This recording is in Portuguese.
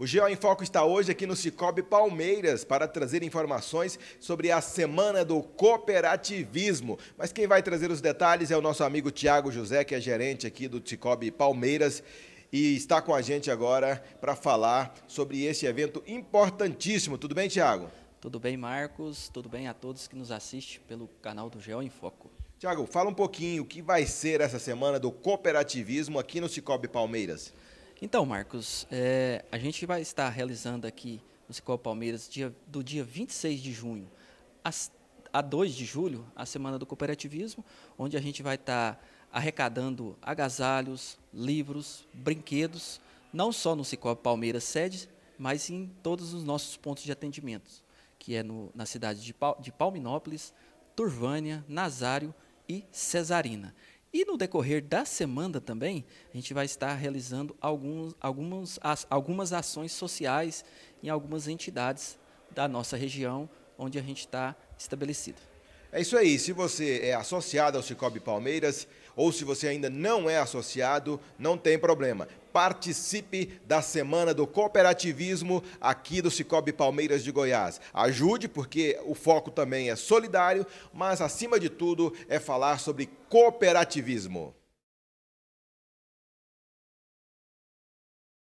O Geo em Foco está hoje aqui no Cicobi Palmeiras para trazer informações sobre a Semana do Cooperativismo. Mas quem vai trazer os detalhes é o nosso amigo Tiago José, que é gerente aqui do Cicobi Palmeiras e está com a gente agora para falar sobre esse evento importantíssimo. Tudo bem, Tiago? Tudo bem, Marcos. Tudo bem a todos que nos assistem pelo canal do Geo em Foco. Tiago, fala um pouquinho o que vai ser essa Semana do Cooperativismo aqui no Cicobi Palmeiras. Então, Marcos, é, a gente vai estar realizando aqui no Ciclo Palmeiras dia, do dia 26 de junho às, a 2 de julho, a Semana do Cooperativismo, onde a gente vai estar arrecadando agasalhos, livros, brinquedos, não só no Ciclo Palmeiras sede, mas em todos os nossos pontos de atendimento, que é no, na cidade de, de Palminópolis, Turvânia, Nazário e Cesarina. E no decorrer da semana também, a gente vai estar realizando alguns, algumas, algumas ações sociais em algumas entidades da nossa região onde a gente está estabelecido. É isso aí. Se você é associado ao Cicobi Palmeiras ou se você ainda não é associado, não tem problema. Participe da Semana do Cooperativismo aqui do Cicobi Palmeiras de Goiás. Ajude, porque o foco também é solidário, mas acima de tudo é falar sobre cooperativismo.